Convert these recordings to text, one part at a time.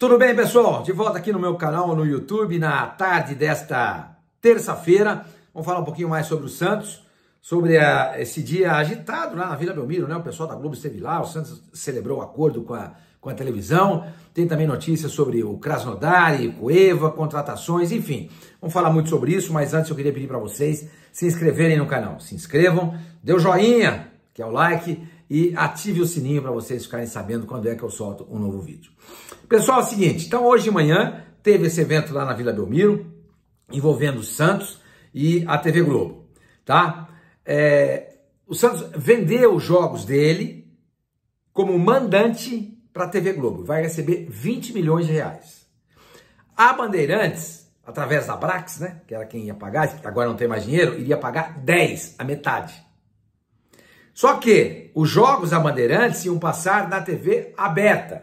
Tudo bem, pessoal? De volta aqui no meu canal no YouTube, na tarde desta terça-feira. Vamos falar um pouquinho mais sobre o Santos, sobre a, esse dia agitado lá na Vila Belmiro, né? O pessoal da Globo esteve lá, o Santos celebrou o acordo com a, com a televisão. Tem também notícias sobre o Krasnodar e EVA, contratações, enfim. Vamos falar muito sobre isso, mas antes eu queria pedir para vocês se inscreverem no canal. Se inscrevam, dê o joinha, que é o like e ative o sininho para vocês ficarem sabendo quando é que eu solto um novo vídeo. Pessoal, é o seguinte, então hoje de manhã teve esse evento lá na Vila Belmiro, envolvendo o Santos e a TV Globo, tá? É, o Santos vendeu os jogos dele como mandante para a TV Globo, vai receber 20 milhões de reais. A Bandeirantes, através da Brax, né, que era quem ia pagar, agora não tem mais dinheiro, iria pagar 10, a metade. Só que os jogos da Bandeirantes iam passar na TV aberta.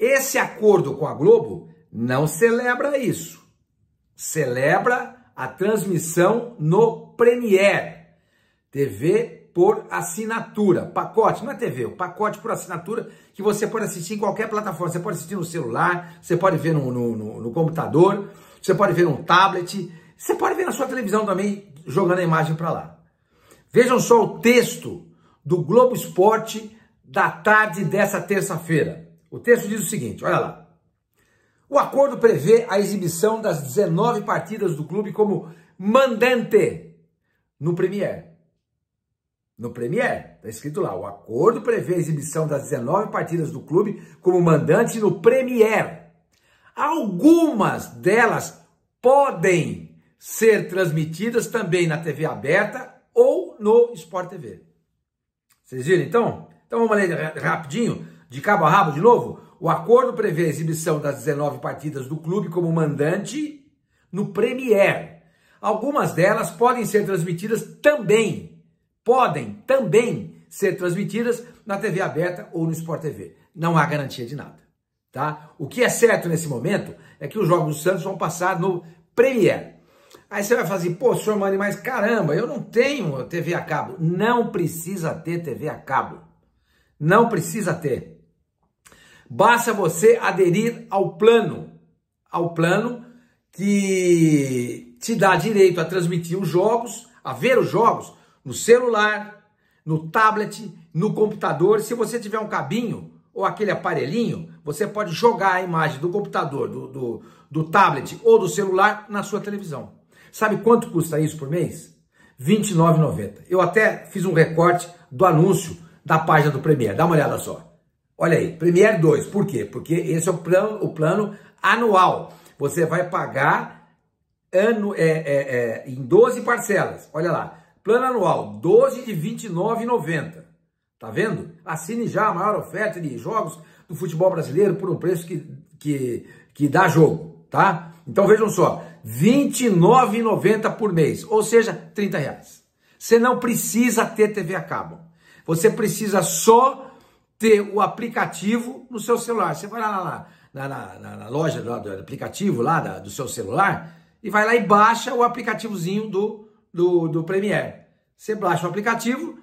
Esse acordo com a Globo não celebra isso. Celebra a transmissão no Premier. TV por assinatura, pacote, não é TV, o pacote por assinatura que você pode assistir em qualquer plataforma. Você pode assistir no celular, você pode ver no, no, no, no computador, você pode ver no tablet, você pode ver na sua televisão também, jogando a imagem para lá. Vejam só o texto do Globo Esporte da tarde dessa terça-feira. O texto diz o seguinte: olha lá. O acordo prevê a exibição das 19 partidas do clube como mandante no Premier. No Premier, está escrito lá: o acordo prevê a exibição das 19 partidas do clube como mandante no Premier. Algumas delas podem ser transmitidas também na TV aberta no Sport TV. Vocês viram então? Então vamos ler rapidinho, de cabo a rabo de novo. O acordo prevê a exibição das 19 partidas do clube como mandante no Premier. Algumas delas podem ser transmitidas também, podem também ser transmitidas na TV aberta ou no Sport TV. Não há garantia de nada, tá? O que é certo nesse momento é que os jogos do Santos vão passar no Premier. Aí você vai fazer, assim, pô, senhor Mani, mas caramba, eu não tenho TV a cabo. Não precisa ter TV a cabo. Não precisa ter. Basta você aderir ao plano, ao plano que te dá direito a transmitir os jogos, a ver os jogos no celular, no tablet, no computador. Se você tiver um cabinho ou aquele aparelhinho, você pode jogar a imagem do computador, do, do, do tablet ou do celular na sua televisão. Sabe quanto custa isso por mês? R$ 29,90. Eu até fiz um recorte do anúncio da página do Premiere. Dá uma olhada só. Olha aí, Premiere 2. Por quê? Porque esse é o plano, o plano anual. Você vai pagar ano, é, é, é, em 12 parcelas. Olha lá. Plano anual, 12 de R$ 29,90. Tá vendo? Assine já a maior oferta de jogos do futebol brasileiro por um preço que, que, que dá jogo, tá? Então vejam só, R$ 29,90 por mês, ou seja, R$ reais. Você não precisa ter TV a cabo. Você precisa só ter o aplicativo no seu celular. Você vai lá na, na, na, na loja do, do, aplicativo lá da, do seu celular e vai lá e baixa o aplicativozinho do, do, do Premiere. Você baixa o aplicativo,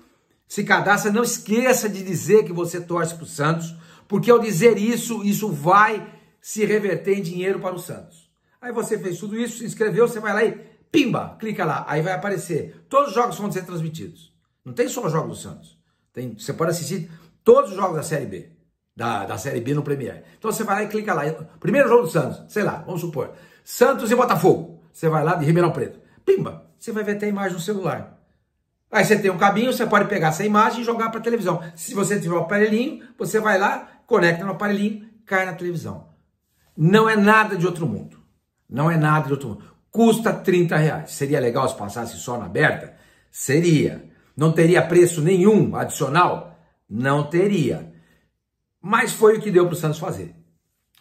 se cadastra, não esqueça de dizer que você torce para o Santos, porque ao dizer isso, isso vai se reverter em dinheiro para o Santos. Aí você fez tudo isso, se inscreveu, você vai lá e pimba, clica lá, aí vai aparecer. Todos os jogos vão ser transmitidos. Não tem só os jogos do Santos. Tem, você pode assistir todos os jogos da Série B, da, da Série B no Premier. Então você vai lá e clica lá. Primeiro jogo do Santos, sei lá, vamos supor. Santos e Botafogo. Você vai lá de Ribeirão Preto. Pimba, você vai ver até a imagem no celular. Aí você tem um cabinho, você pode pegar essa imagem e jogar para televisão. Se você tiver um aparelhinho, você vai lá, conecta no aparelhinho, cai na televisão. Não é nada de outro mundo. Não é nada do outro mundo. Custa 30 reais. Seria legal se passasse só na aberta? Seria. Não teria preço nenhum adicional? Não teria. Mas foi o que deu para o Santos fazer.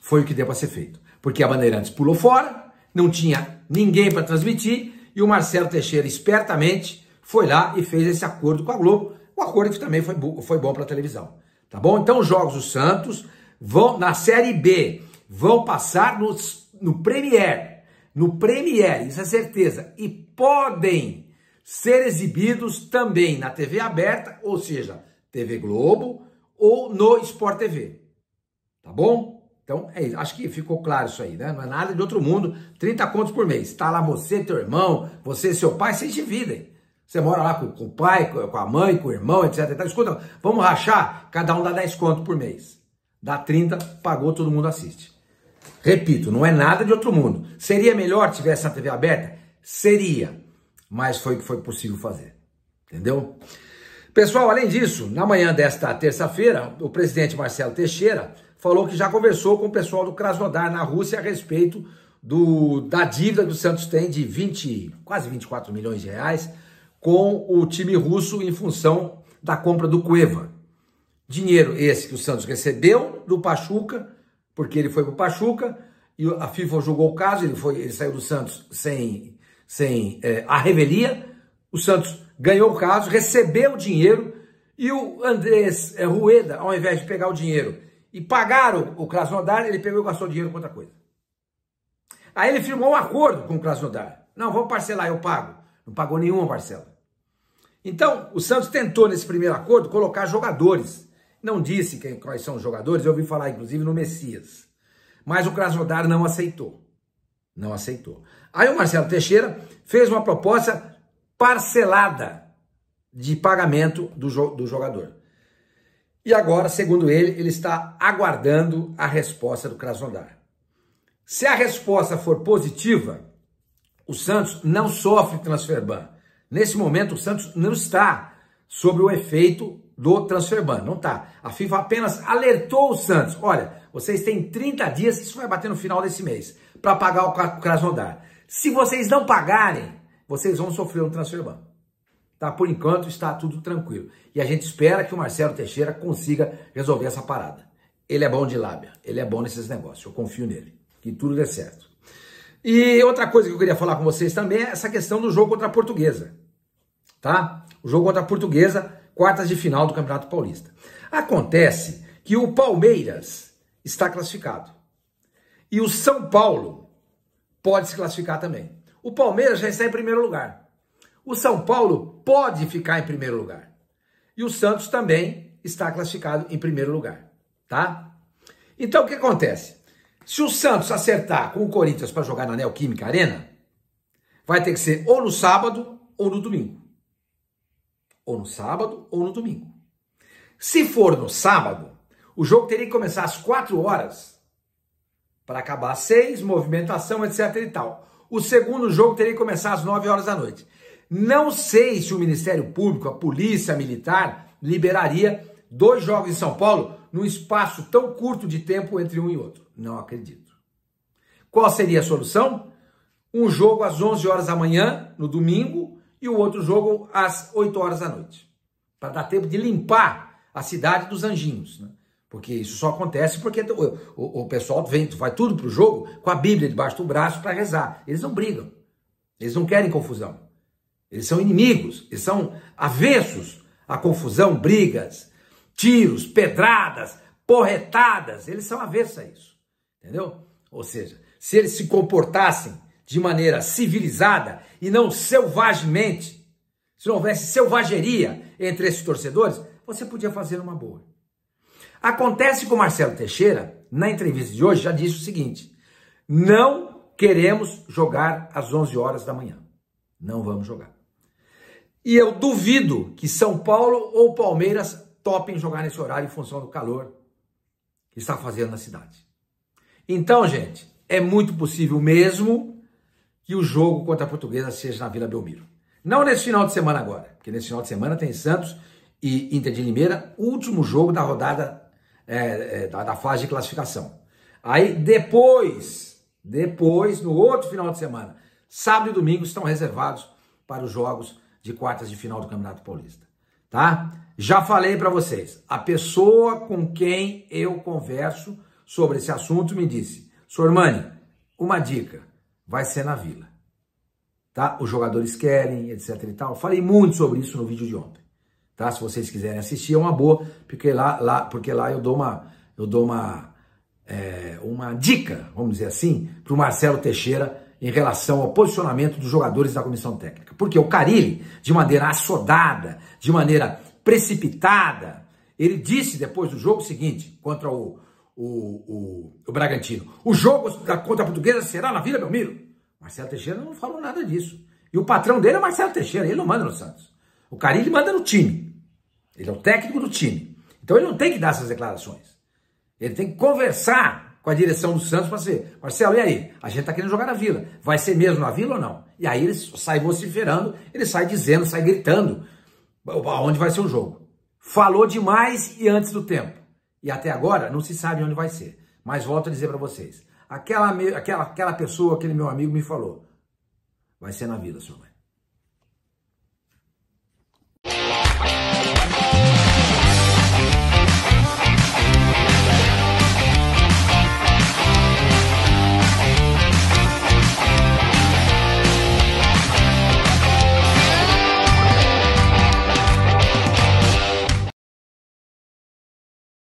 Foi o que deu para ser feito. Porque a Bandeirantes pulou fora, não tinha ninguém para transmitir, e o Marcelo Teixeira, espertamente, foi lá e fez esse acordo com a Globo. Um acordo que também foi, foi bom para a televisão. Tá bom? Então, os jogos do Santos vão na Série B, vão passar nos no Premiere, no Premiere, isso é certeza, e podem ser exibidos também na TV aberta, ou seja, TV Globo ou no Sport TV. Tá bom? Então, é isso. acho que ficou claro isso aí, né? Não é nada de outro mundo. 30 contos por mês. Tá lá você, teu irmão, você, seu pai, vocês dividem. Você mora lá com, com o pai, com, a mãe, com o irmão, etc. escuta, vamos rachar? Cada um dá 10 contos por mês. Dá 30, pagou, todo mundo assiste. Repito, não é nada de outro mundo. Seria melhor tivesse a TV aberta? Seria, mas foi o que foi possível fazer. Entendeu? Pessoal, além disso, na manhã desta terça-feira, o presidente Marcelo Teixeira falou que já conversou com o pessoal do Krasnodar na Rússia a respeito do, da dívida que o Santos tem de 20, quase 24 milhões de reais com o time russo em função da compra do Cueva. Dinheiro esse que o Santos recebeu do Pachuca porque ele foi para o Pachuca e a FIFA julgou o caso, ele, foi, ele saiu do Santos sem, sem é, a revelia. O Santos ganhou o caso, recebeu o dinheiro e o Andrés é, Rueda, ao invés de pegar o dinheiro e pagar o, o Krasnodar, ele pegou e gastou dinheiro com outra coisa. Aí ele firmou um acordo com o Krasnodar. Não, vou parcelar, eu pago. Não pagou nenhuma parcela. Então, o Santos tentou, nesse primeiro acordo, colocar jogadores não disse quem, quais são os jogadores, eu ouvi falar inclusive no Messias. Mas o Krasnodar não aceitou. Não aceitou. Aí o Marcelo Teixeira fez uma proposta parcelada de pagamento do, jo do jogador. E agora, segundo ele, ele está aguardando a resposta do Krasnodar. Se a resposta for positiva, o Santos não sofre ban. Nesse momento, o Santos não está sob o efeito do transfer não tá. A FIFA apenas alertou o Santos, olha, vocês têm 30 dias, isso vai bater no final desse mês, para pagar o Krasnodar. Se vocês não pagarem, vocês vão sofrer um transfer Tá? Por enquanto está tudo tranquilo. E a gente espera que o Marcelo Teixeira consiga resolver essa parada. Ele é bom de lábia, ele é bom nesses negócios, eu confio nele, que tudo dê certo. E outra coisa que eu queria falar com vocês também é essa questão do jogo contra a portuguesa. Tá? O jogo contra a portuguesa quartas de final do Campeonato Paulista. Acontece que o Palmeiras está classificado. E o São Paulo pode se classificar também. O Palmeiras já está em primeiro lugar. O São Paulo pode ficar em primeiro lugar. E o Santos também está classificado em primeiro lugar, tá? Então o que acontece? Se o Santos acertar com o Corinthians para jogar na Neoquímica Arena, vai ter que ser ou no sábado ou no domingo. Ou no sábado ou no domingo. Se for no sábado, o jogo teria que começar às 4 horas para acabar às 6, movimentação, etc e tal. O segundo jogo teria que começar às 9 horas da noite. Não sei se o Ministério Público, a Polícia Militar, liberaria dois jogos em São Paulo num espaço tão curto de tempo entre um e outro. Não acredito. Qual seria a solução? Um jogo às 11 horas da manhã, no domingo, e o outro jogo às 8 horas da noite. Para dar tempo de limpar a cidade dos anjinhos. Né? Porque isso só acontece porque o, o, o pessoal vem, vai tudo para o jogo com a Bíblia debaixo do braço para rezar. Eles não brigam. Eles não querem confusão. Eles são inimigos. Eles são avessos à confusão, brigas, tiros, pedradas, porretadas. Eles são avessos a isso. Entendeu? Ou seja, se eles se comportassem de maneira civilizada e não selvagemente, se não houvesse selvageria entre esses torcedores, você podia fazer uma boa. Acontece que o Marcelo Teixeira, na entrevista de hoje, já disse o seguinte: não queremos jogar às 11 horas da manhã. Não vamos jogar. E eu duvido que São Paulo ou Palmeiras topem jogar nesse horário em função do calor que está fazendo na cidade. Então, gente, é muito possível mesmo que o jogo contra a Portuguesa seja na Vila Belmiro. Não nesse final de semana agora, porque nesse final de semana tem Santos e Inter de Limeira, último jogo da rodada é, é, da, da fase de classificação. Aí depois, depois, no outro final de semana, sábado e domingo estão reservados para os jogos de quartas de final do Campeonato Paulista, tá? Já falei para vocês, a pessoa com quem eu converso sobre esse assunto me disse, Sormani, uma dica, vai ser na Vila. Tá? Os jogadores querem, etc e tal. Falei muito sobre isso no vídeo de ontem. Tá? Se vocês quiserem assistir, é uma boa, porque lá, lá, porque lá eu dou uma, eu dou uma, é, uma dica, vamos dizer assim, para o Marcelo Teixeira em relação ao posicionamento dos jogadores da comissão técnica. Porque o Carilli, de maneira assodada, de maneira precipitada, ele disse depois do jogo seguinte, contra o, o, o, o Bragantino. O jogo da contra a portuguesa será na Vila Belmiro. Marcelo Teixeira não falou nada disso. E o patrão dele é Marcelo Teixeira, ele não manda no Santos. O ele manda no time. Ele é o técnico do time. Então ele não tem que dar essas declarações. Ele tem que conversar com a direção do Santos para ser, Marcelo, e aí? A gente está querendo jogar na Vila. Vai ser mesmo na Vila ou não? E aí ele sai vociferando, ele sai dizendo, sai gritando aonde vai ser o jogo. Falou demais e antes do tempo. E até agora não se sabe onde vai ser. Mas volto a dizer para vocês: aquela, aquela, aquela pessoa, aquele meu amigo me falou, vai ser na vila, senhor. mãe.